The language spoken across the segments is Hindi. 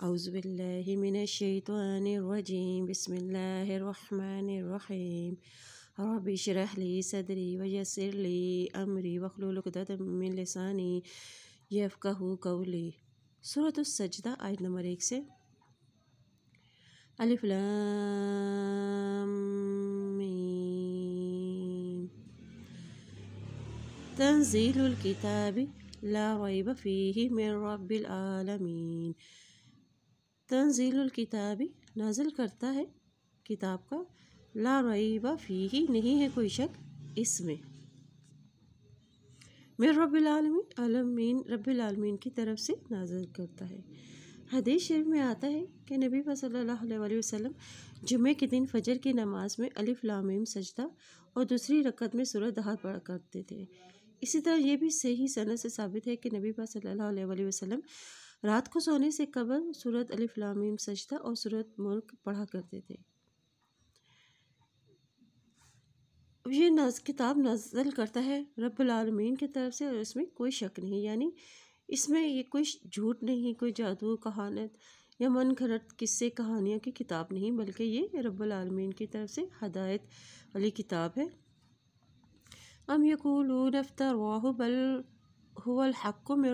أعوذ بالله من الشيطان الرجيم بسم الله الرحمن الرحيم رب اشرح لي صدري ويسر لي أمري واحلل لقدة من لساني يفقه قولي سورة السجدة آية نمبر ایک سے الف لام میم تنزيل الكتاب لا ريب فيه من رب العالمين तंजील किताबी नाजिल करता है किताब का ला रईबा फी ही नहीं है कोई शक इसमें मेर रबालमीन आलमीन रबालमीन की तरफ से नाजिल करता है हदीस शरीफ में आता है कि नबी सल्लल्लाहु अलैहि वसल्लम जुमे के दिन फजर की नमाज में अलिफ लामीम सजदा और दूसरी रकत में सूरत दहार पढ़ा करते थे इसी तरह यह भी सही सनत से साबित है कि नबी सल्लल्लाहु अलैहि वसल्लम रात को सोने से कबल सूरत अलीफलामीम सजदा और सूरत मुल्क पढ़ा करते थे ये नज किताब नजल करता है रबालमीन की तरफ से और इसमें कोई शक नहीं यानी इसमें ये कोई झूठ नहीं कोई जादू कहानत या मन घरत किस्से कहानियों की किताब नहीं बल्कि ये रबालमीन की तरफ से हदायत वाली किताब है अम यकूल नफ्तर वाहबल बल हक़ में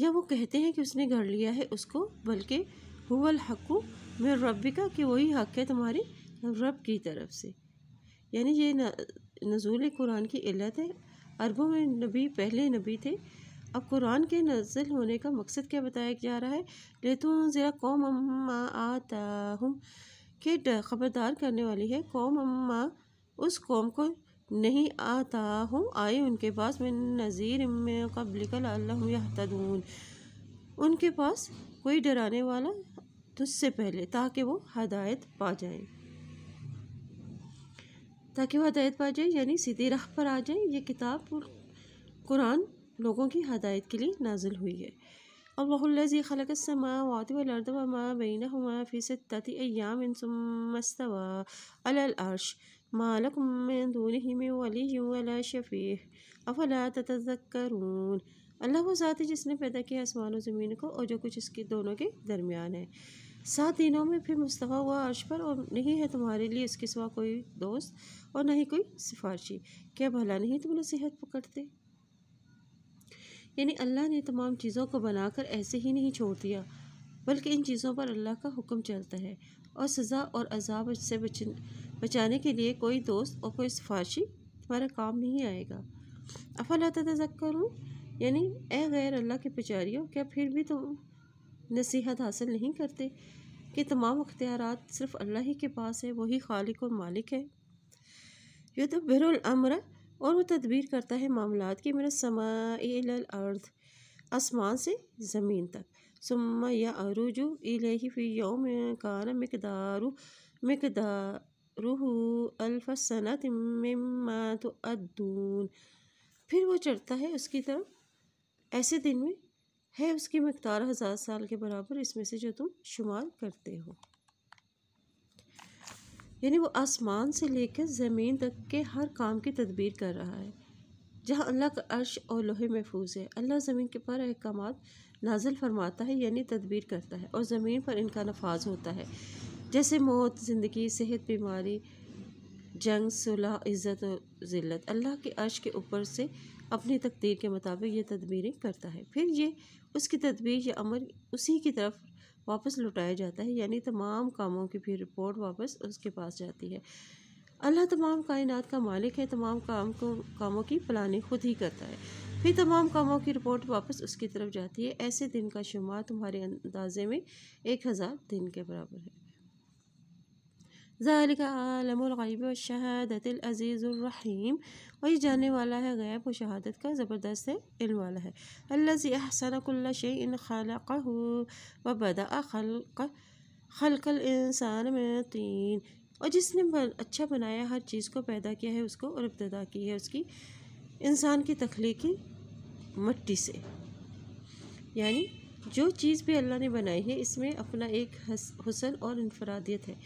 या वो कहते हैं कि उसने घर लिया है उसको बल्कि हुवल हक्कू में का कि वही हक है तुम्हारे रब की तरफ से यानी ये नजूल कुरान की इल्लत है अरबों में नबी पहले नबी थे अब कुरान के नजल होने का मकसद क्या बताया जा रहा है ले तो ज़रा कौम अम्मा आता हम के खबरदार करने वाली है कौम अम्मा उस कौम को नहीं आता हूँ आए उनके पास मैं नज़ीर में कबल तदून उनके पास कोई डराने वाला तुझसे पहले ताकि वो हदायत पा जाए ताकि वो हदायत पा जाए यानी सीधी राह पर आ जाए ये किताब कुरान लोगों की हदायत के लिए नाजिल हुई है अल्लाजी खलक समावत वलर्द माँ बीना हुआ फ़ी सत्तति अयाम सुमस्तवा अल मालकम में दून ही में वली वला शफ़ी अफला ततज़क्रून अल्लाह वो ज़ात है जिसने पैदा किया आसमान और ज़मीन को और जो कुछ इसके दोनों के दरमियान है सात दिनों में फिर मुस्तफ़ा हुआ अर्श पर और नहीं है तुम्हारे लिए इसके सिवा कोई दोस्त और नहीं कोई सिफारशी क्या भला नहीं तुम लोग सेहत पकड़ते यानी अल्लाह ने तमाम चीज़ों को बनाकर ऐसे ही नहीं छोड़ दिया बल्कि इन चीज़ों पर अल्लाह का हुक्म चलता है और सज़ा और अजाब से बचन बचाने के लिए कोई दोस्त और कोई सिफारशी तुम्हारा काम नहीं आएगा अफला करूँ यानी ए गैर अल्लाह के पुजारियों क्या फिर भी तुम नसीहत हासिल नहीं करते कि तमाम अख्तियार सिर्फ अल्लाह ही के पास है वही खालिक और मालिक है यह तो बहरमर और वह तदबीर करता है मामला की मेरा समार्थ आसमान से ज़मीन तक सुम यरुजु इलैहि फी यौम कान मकदारु मकदारुहु अल्फसनत मम्मा तो अद्दून फिर वो चढ़ता है उसकी तरफ ऐसे दिन में है उसकी मकदार हज़ार साल के बराबर इसमें से जो तुम शुमार करते हो यानी वो आसमान से लेकर ज़मीन तक के हर काम की तदबीर कर रहा है जहाँ अल्लाह का अर्श और लोहे महफूज है अल्लाह ज़मीन के पर अहकाम नाजिल फरमाता है यानी तदबीर करता है और ज़मीन पर इनका नफाज होता है जैसे मौत ज़िंदगी सेहत बीमारी जंग सुलह इज़्ज़त और ज़िल्लत अल्लाह के अर्श के ऊपर से अपनी तकदीर के मुताबिक ये तदबीरें करता है फिर ये उसकी तदबीर या अमर उसी की तरफ वापस लौटाया जाता है यानी तमाम कामों की भी रिपोर्ट वापस उसके पास जाती है अल्लाह तमाम कायनात का मालिक है तमाम काम को कामों की प्लानिंग खुद ही करता है फिर तमाम कामों की रिपोर्ट वापस उसकी तरफ जाती है ऐसे दिन का शुमार तुम्हारे अंदाजे में एक हज़ार दिन के बराबर है ज़ालिक आलमग़ब शहादतलज़ीज़ुलरहीम वही जानने वाला है गैब व शहादत का ज़बरदस्त इल्म वाला है अल्लाह अहसनकुल्ला शन खलक़ व बदा खल खलकल इंसान में तीन और जिसने अच्छा बनाया हर चीज़ को पैदा किया है उसको और इब्तदा की है उसकी इंसान की तख्लीकी मट्टी से यानी जो चीज़ भी अल्लाह ने बनाई है इसमें अपना एक हसन और इनफरादियत है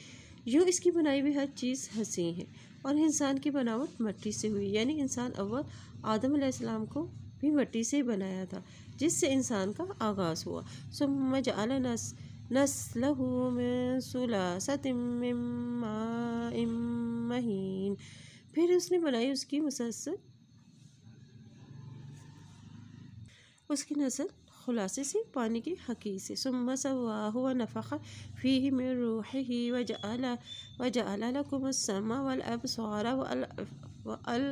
यूँ इसकी बनाई हुई हर चीज़ हसी है और इंसान की बनावट मट्टी से हुई यानी इंसान अव्वल आदम आसमाम को भी मट्टी से बनाया था जिससे इंसान का आगाज़ हुआ सो मज नस نسله من सुलासत महीन फिर उसने बनाई उसकी मुसलसल उसकी नस्ल खुलासे से पानी के हकी से सुम्मा सवा हुआ नफ़ा फ़ी में रूह ही वज अला वज अलाकुमसमा वल अब सौरा वल वल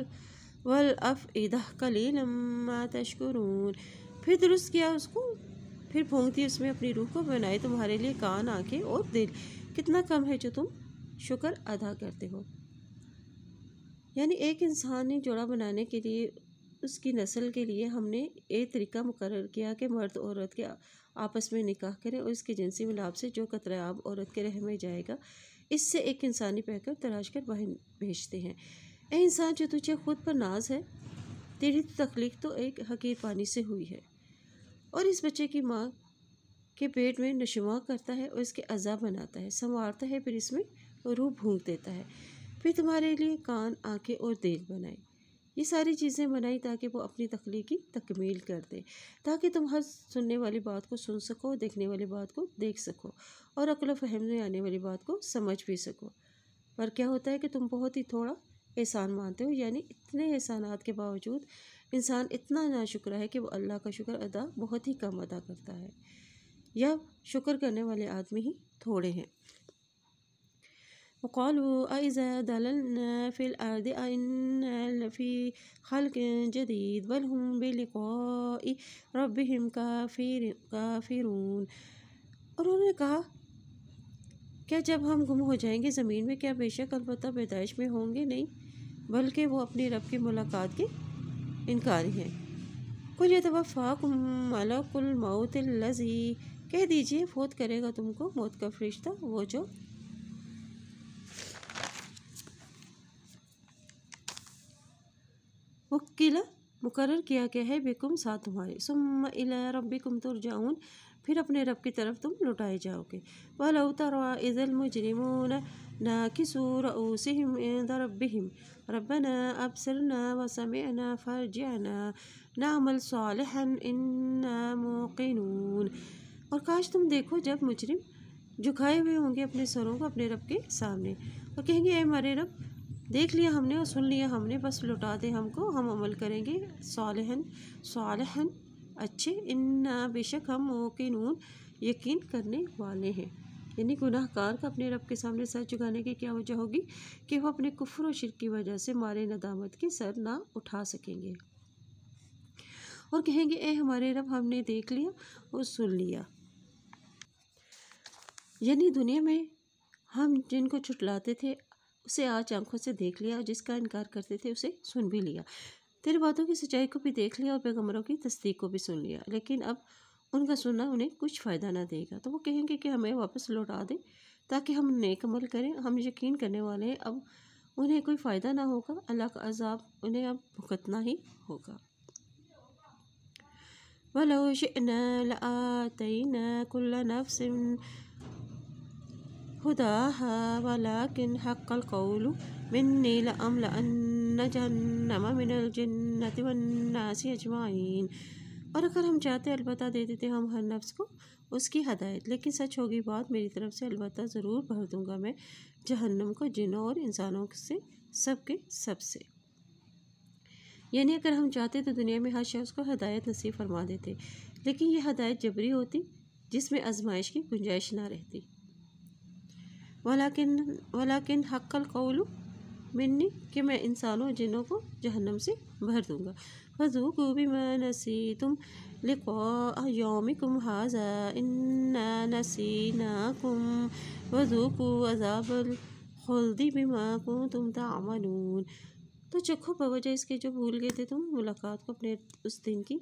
वल अफ़ इदा कली लम्मा तशकरून फिर दुरुस्त किया उसको फिर भोंगती उसमें अपनी रूह को बनाए तुम्हारे लिए कान आंखें और दिल कितना कम है जो तुम शुक्र अदा करते हो यानी एक इंसान ने जोड़ा बनाने के लिए उसकी नस्ल के लिए हमने ये तरीका मुकर किया कि मर्द औरत के आपस में निकाह करें और इसके जिनसी मिलाप से जो कतराब औरत के रह में जाएगा इससे एक इंसानी पैकर तराश कर बहन भेजते हैं ए इंसान जो तुझे खुद पर नाज है तेरी तकलीफ तो एक हकीर पानी से हुई है और इस बच्चे की माँ के पेट में नशुमा करता है और इसके अज़ा बनाता है संवारता है फिर इसमें रूह भूख देता है फिर तुम्हारे लिए कान आंखें और देख बनाए ये सारी चीज़ें बनाई ताकि वो अपनी की तकमील कर दे ताकि तुम हर सुनने वाली बात को सुन सको देखने वाली बात को देख सको और अकल फहम में आने वाली बात को समझ भी सको पर क्या होता है कि तुम बहुत ही थोड़ा एहसान मानते हो यानी इतने एहसानात के बावजूद इंसान इतना ना शुक्र है कि वो अल्लाह का शुक्र अदा बहुत ही कम अदा करता है या शुक्र करने वाले आदमी ही थोड़े हैं وقالوا أإذا دللنا في الأرض أئنا لفي خلق جديد بل هم بلقاء ربهم काफिर काफिरून उन्होंने कहा क्या जब हम गुम हो जाएंगे ज़मीन में क्या बेशक अलबत्ता पैदाइश में होंगे नहीं बल्कि वो अपने रब की मुलाकात के इनकारी है कुल यतवाफ़ाकुल मौत लजी कह दीजिए फोत करेगा तुमको मौत का फरिश्ता वो जो वकीला मुकर किया गया है बेकुम साथ तुम्हारे सुम इला तुर जाऊन फिर अपने रब की तरफ तुम लुटाए जाओगे वह इजल वलऊ ना नाकिसूर ओसम रबिम रब न न अब सर रबना अबसरना वसमना फ़रजाना नामल सालहन इन मोकिनून और काश तुम देखो जब मुजरिम झुकाए हुए होंगे अपने सरों को अपने रब के सामने और कहेंगे ए रब देख लिया हमने और सुन लिया हमने बस लौटा दे हमको हम अमल करेंगे सालहन सालहन अच्छे इन्ना बेशक हम मोकिन यकीन करने वाले हैं यानी गुनाहकार का अपने रब के सामने सर चुकाने की क्या वजह होगी कि वह अपने कुफर और शिर की वजह से मारे नदामत के सर ना उठा सकेंगे और कहेंगे ए हमारे रब हमने देख लिया और सुन लिया यानी दुनिया में हम जिनको छुटलाते थे उसे आज आंखों से देख लिया और जिसका इनकार करते थे उसे सुन भी लिया तेरी बातों की सच्चाई को भी देख लिया और पैगम्बरों की तस्दीक को भी सुन लिया लेकिन अब उनका सुनना उन्हें कुछ फ़ायदा ना देगा तो वो कहेंगे कि हमें वापस लौटा दें ताकि हम नेक अमल करें हम यकीन करने वाले हैं अब उन्हें कोई फ़ायदा ना होगा अल्लाह का अजाब उन्हें अब भुगतना ही होगा वलो शिना लतना कुल्ला नफ्स هداها ولكن حق القول مني لأملأن جهنم من الجنة والناس أجمعين और अगर हम चाहते अलबत्ता दे देते हम हर नफ्स को उसकी हदायत लेकिन सच होगी बात मेरी तरफ से अलबत्ता ज़रूर भर दूंगा मैं जहन्नम को जिनों और इंसानों से सबके सबसे यानी अगर हम चाहते तो दुनिया में हर शख्स को हदायत नसीब फरमा देते लेकिन यह हदायत जबरी होती जिसमें आजमाइश की गुंजाइश ना रहती वलाकिन वलाकिन हक्कल कौलू मिन्नी कि मैं इंसानों जिनों को जहन्नम से भर दूंगा फजू को भी मैं नसी तुम लिखो योम कुम हाजा इन्ना नसी ना कुम वजू को अजाबल खुलदी बिमा को तुम तामनून तो चखो बवजह इसके जो भूल गए थे तुम मुलाकात को अपने उस दिन की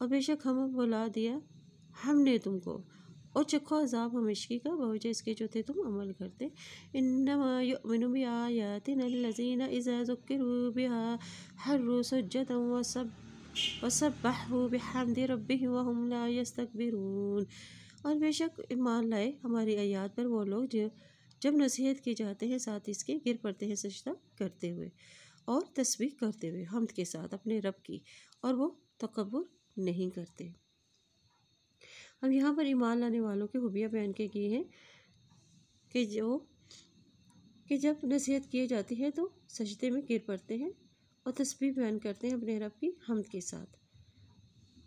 और बेशक हम बुला दिया हमने तुमको और चखो अजाब हमशकी का बहुजा इसके जो थे तुम अमल करते और बेशक ईमान लाए हमारी आयात पर वो लोग जो जब नसीहत की जाते हैं साथ इसके गिर पड़ते हैं सजदा करते हुए और तस्वीर करते हुए हमद के साथ अपने रब की और वो तकबर नहीं करते हम यहाँ पर ईमान लाने वालों की खूबियाँ बयान के किए हैं कि जो कि जब नसीहत की जाती है तो सजदे में गिर पड़ते हैं और तस्वीर बयान करते हैं अपने रब की हमद के साथ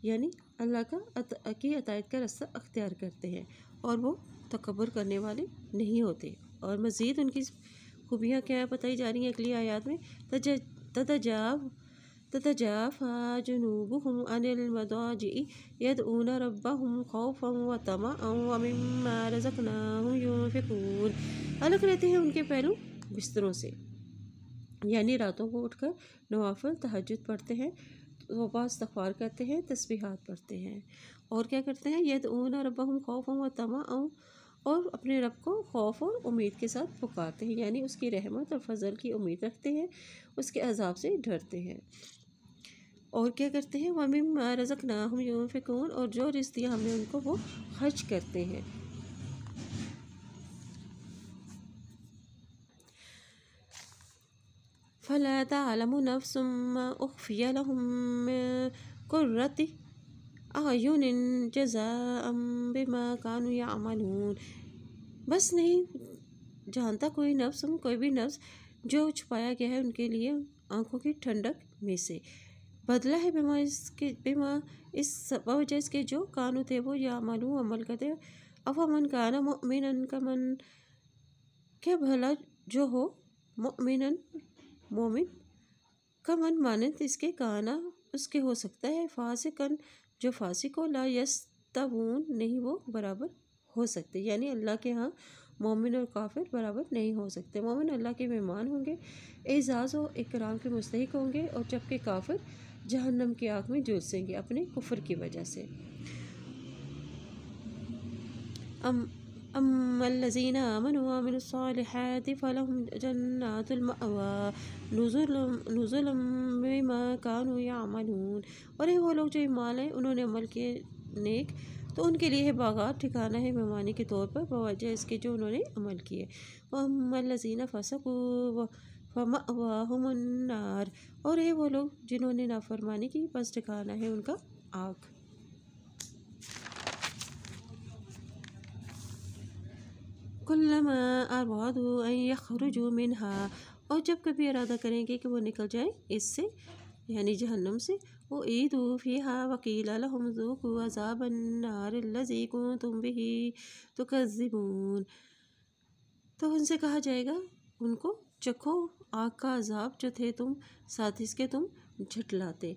यानी अल्लाह का अत, की अतायत का रास्ता अख्तियार करते हैं और वो तकबर करने वाले नहीं होते और मज़ीद उनकी खूबियाँ क्या बताई जा रही हैं अगली आयात में तजा تتجافى جنوبهم عن المضاجع يدعون ربهم خوفا وطمعا ومما رزقناهم ينفقون अलग रहते हैं उनके पहलू बिस्तरों से यानी रातों को उठकर नवाफल तहजद पढ़ते हैं वबा इस्तफ़ार करते हैं तस्बीहात पढ़ते हैं और क्या करते हैं यद ऊन हम खौफ व तमा और अपने रब को खौफ और उम्मीद के साथ पुकारते हैं यानी उसकी रहमत और फजल की उम्मीद रखते हैं उसके अजाब से डरते हैं और क्या करते हैं वमिम रज़क ना हम यूफ़िकून और जो रिश्तियाँ दिया हमने उनको वो खर्च करते हैं फ़लाता आलम नफ़सम उफ़िया लहम कुर्रत आयुन जजा बिमा कानू या अमलून बस नहीं जानता कोई नफ्स हम कोई भी नफ्स जो छुपाया गया है उनके लिए आंखों की ठंडक में से बदला है बेमा इसके बेमा इस वजह इसके जो कानू थे वो या अमलू अमल करते अब मन काना मोमिन का मन के भला जो हो मोमिन मोमिन का मन माने इसके काना उसके हो सकता है फासिकन जो फासिक ला यस्तवून नहीं वो बराबर हो सकते यानी अल्लाह के यहाँ मोमिन और काफिर बराबर नहीं हो सकते मोमिन अल्लाह के मेहमान होंगे एजाज़ व इकराम के मुस्तक होंगे और जबकि काफिर जहन्नम की आँख में जुलसेंगे अपने कुफर की वजह से अम أما الذين آمنوا وعملوا الصالحات فلهم جنات المأوى نزل نزل بما कानू यामलून और ये वो लोग जो ईमान लाए उन्होंने अमल किए नेक तो उनके लिए है ठिकाना है मेहमानी के तौर पर बवजह इसके जो उन्होंने अमल किए वमलजीना फसकू फमाहमनार और ये वो लोग जिन्होंने नाफरमानी की बस ठिकाना है उनका आँख कुल्लमा अरवादू यखरजू मिनहा और जब कभी इरादा करेंगे कि वो निकल जाए इससे यानी जहन्नम से वो ईद फ़िहा वकील अलहमजूकू अजाबन्नारजीकू तुम भी तो कज़िबून तो उनसे कहा जाएगा उनको चखो आग का अजाब जो थे तुम साथ इसके तुम झटलाते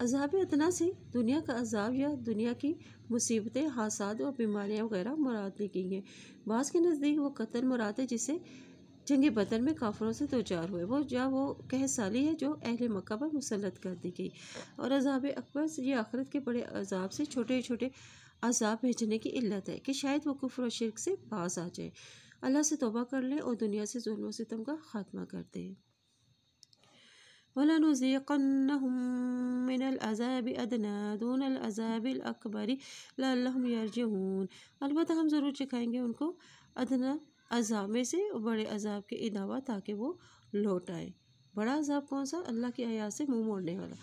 अजाब अदना से दुनिया का अजाब या दुनिया की मुसीबतें हादसा और बीमारियां वगैरह मुराद ली गई हैं बाज़ के नज़दीक वो कतल मुराद है जिसे जंग बदर में काफरों से दो चार हुए वो या वो कह साली है जो अहल मक्का पर मुसलत कर दी गई और अजाब अकबर से ये आखरत के बड़े अजाब से छोटे छोटे अजाब भेजने की इल्लत है कि शायद वो कुफर शिरक से बाज आ जाए अल्लाह से तोबा कर लें और दुनिया से जुल्म सितम का खात्मा कर दें ولنذيقنهم من العذاب अदना दून अजाब अकबरी लम यरजून अलबत् हम ज़रूर सिखाएंगे उनको अदना अजाब में से और बड़े अजाब के अलावा ताकि वो लौट आए बड़ा अजाब कौन सा अल्लाह की आयात से मुँह मोड़ने वाला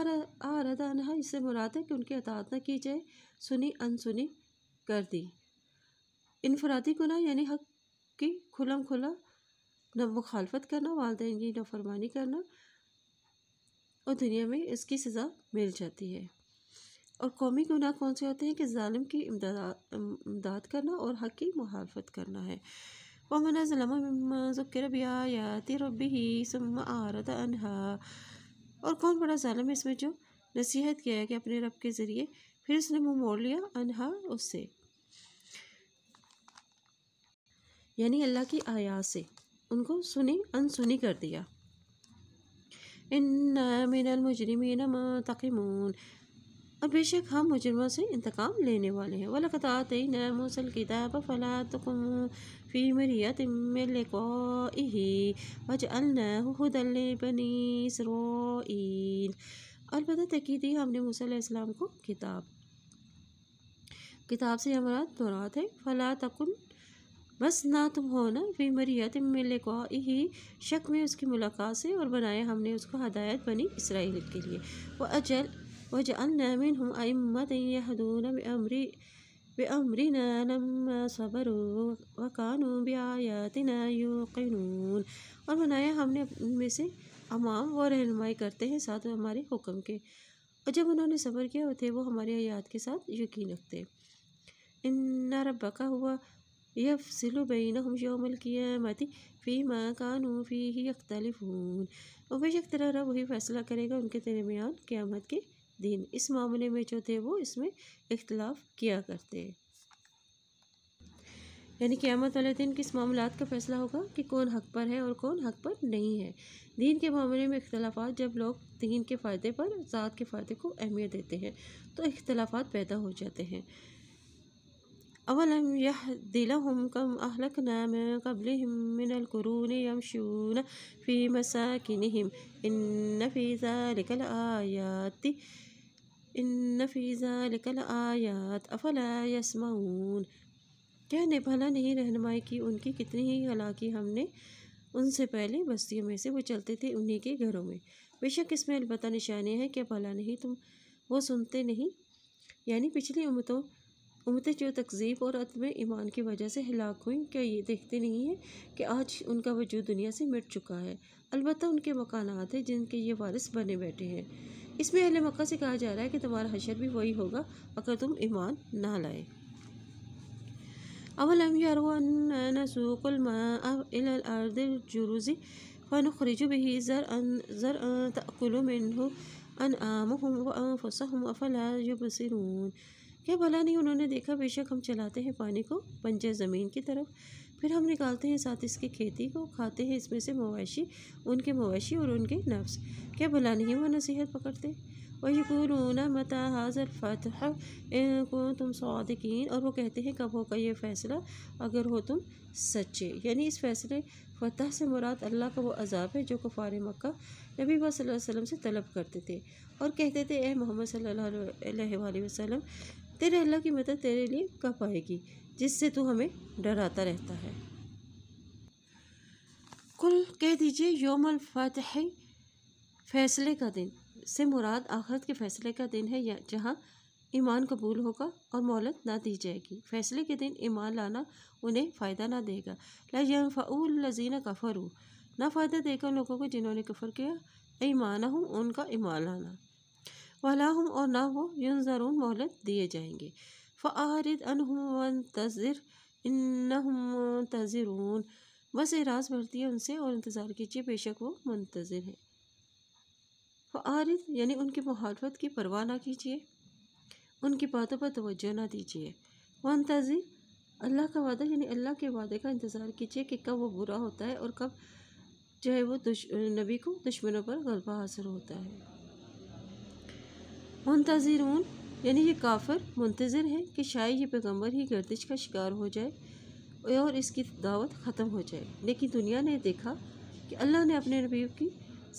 आर आरदा नहा इससे मुराद है कि उनकी अतात न की जाए सुनी अनसुनी कर दी इनफरादी गुना यानी हक की खुलम खुला न मुखालफत करना वालदेन की नफरमानी करना और दुनिया में इसकी सज़ा मिल जाती है और कौमी गुनाह कौन से होते हैं कि ालिम की इमदाद करना और हक़ की मुहालफत करना है वमन आरत अनहा और कौन बड़ा ालम है इसमें जो नसीहत किया है कि अपने रब के ज़रिए फिर उसने मुँह मोड़ लिया अनहा उससे यानी अल्लाह की आयात से उनको सुनी अनसुनी कर दिया इन मिनल मुजरमिन तकमून और बेशक हम मुजरमों से इंतकाम लेने वाले हैं आते वलकतात नमूसल किताब फला फ़ी मरियत मिलकोही वज अलहदल बनी सरोन अलबत् तकी थी हमने मूसम को किताब किताब से हमारा तो रात है फला तकुन बस ना तुम हो ना फिर मरियत को ही शक में उसकी मुलाकात से और बनाया हमने उसको हदायत बनी इसराइल के लिए वह अजल वह जमिन हम अमत यहदून अमरी بأمرنا لما صبروا وكانوا بآياتنا يوقنون और बनाया हमने उनमें से अमाम व रहनमाई करते हैं साथ हमारे हुक्म के और जब उन्होंने सबर किया थे वो हमारे आयात के साथ यकीन रखते इन्ना रब्बा का हुआ यफ़सिल बैनहुम यौमल क़ियामत फ़ी मा कानू फ़ी ही अख्तलिफून और बेशक तेरा रब वही फ़ैसला करेगा उनके दरमियान क़्यामत के दिन इस मामले में जो थे वो इसमें इख्तलाफ किया करते यानी क़्यामत वाले दिन किस मामला का फ़ैसला होगा कि कौन हक पर है और कौन हक पर नहीं है दीन के मामले में इख्तलाफा जब लोग दीन के फ़ायदे पर ज़ात के फ़ायदे को अहमियत देते हैं तो इख्तलाफा पैदा हो जाते हैं अवलम यह كم कम من قبلهم من القرون يمشون في مساكنهم إن फ़ीज़ा ذلك لآيات إن फ़ीज़ा लिकल आयात अफला يسمعون कहने भला नहीं रहनुमाई की उनकी कितनी ही हालांकि हमने उनसे पहले बस्तियों में से वो चलते थे उन्हीं के घरों में बेशक इसमें अलबत् निशानियाँ हैं क्या भला नहीं तुम वो सुनते नहीं यानी पिछली उम्मतों उम्मतें तो जो तकजीब और अदम ईमान की वजह से हलाक हुई क्या ये देखते नहीं हैं कि आज उनका वजूद दुनिया से मिट चुका है अलबत् उनके मकानात हैं जिनके ये वारिस बने बैठे हैं इसमें अहल मक् से कहा जा रहा है कि तुम्हारा हशर भी वही होगा अगर तुम ईमान ना लाए अवलम यारूकलमाजुरुजी बही ज़र ज़र अन आम हम क्या भला नहीं उन्होंने देखा बेशक हम चलाते हैं पानी को पंजे ज़मीन की तरफ फिर हम निकालते हैं साथ इसकी खेती को खाते हैं इसमें से मवाशी उनके मवाशी और उनके नफ्स क्या भला नहीं वो नसीहत पकड़ते वयकून मता हाजर फतह को तुम सौदकिन और वो कहते हैं कब होगा ये फ़ैसला अगर हो तुम सच्चे यानी इस फैसले फतह से मुराद अल्लाह का वो अजाब है जो कुफार मक्का नबी वसल्लम से तलब करते थे और कहते थे ए मोहम्मद सल्लल्लाहु अलैहि वसल्लम तेरे अल्लाह की मदद तेरे लिए कब आएगी जिससे तू हमें डराता रहता है कुल कह दीजिए योम फतह फैसले का दिन से मुराद आखरत के फैसले का दिन है या जहाँ ईमान कबूल होगा और मोहलत ना दी जाएगी फैसले के दिन ईमान लाना उन्हें फ़ायदा ना देगा लजीना कफर हो ना फ़ायदा देगा उन लोगों को जिन्होंने कफर किया ईमान हूँ उनका ईमान लाना वाला हम और ना हो यूं ज़रून मोहलत दिए जाएंगे फ़ारद अनहम तजर इन तजरून बस एराज भरती है उनसे और इंतज़ार कीजिए बेशक वो मंतज़र हैं फ़ारद यानी उनकी मुहालफत की परवाह ना कीजिए उनकी बातों पर तोज्जो ना दीजिए वन अल्लाह का वादा यानी अल्लाह के वादे का इंतज़ार कीजिए कि कब वो बुरा होता है और कब जो है वो नबी को दुश्मनों पर गलबा हासिल होता है मुंतज़रून यानी ये काफर मुंतज़र है कि शायद ये पैगम्बर ही गर्दिश का शिकार हो जाए और इसकी दावत ख़त्म हो जाए लेकिन दुनिया ने देखा कि अल्लाह ने अपने नबी की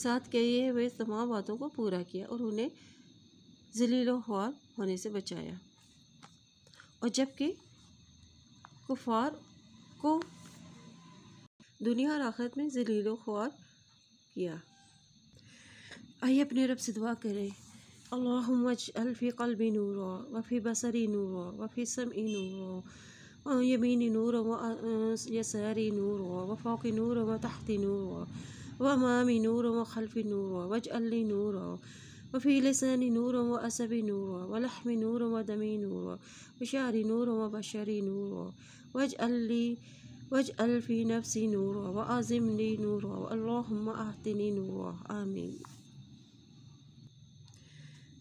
साथ कहिए हुए तमाम बातों को पूरा किया और उन्हें जलील ख्वार होने से बचाया और जबकि कुफार को दुनिया और आखिरत में जलील ख्वार किया आइए अपने रब से दुआ करें اللهم اجعل في قلبي نورا وفي بصري نورا وفي سمعي نورا ويميني نورا ويساري نورا وفوق نورا وتحت نورا وأمامي نورا وخلفي نورا واجعل لي نورا وفي لساني نورا وأسبي نورا ولحمي نورا ودمي نورا وشعري نورا وبشري نورا واجعل لي واجعل في نفسي نورا واعظم لي نورا اللهم أعطني نورا آمين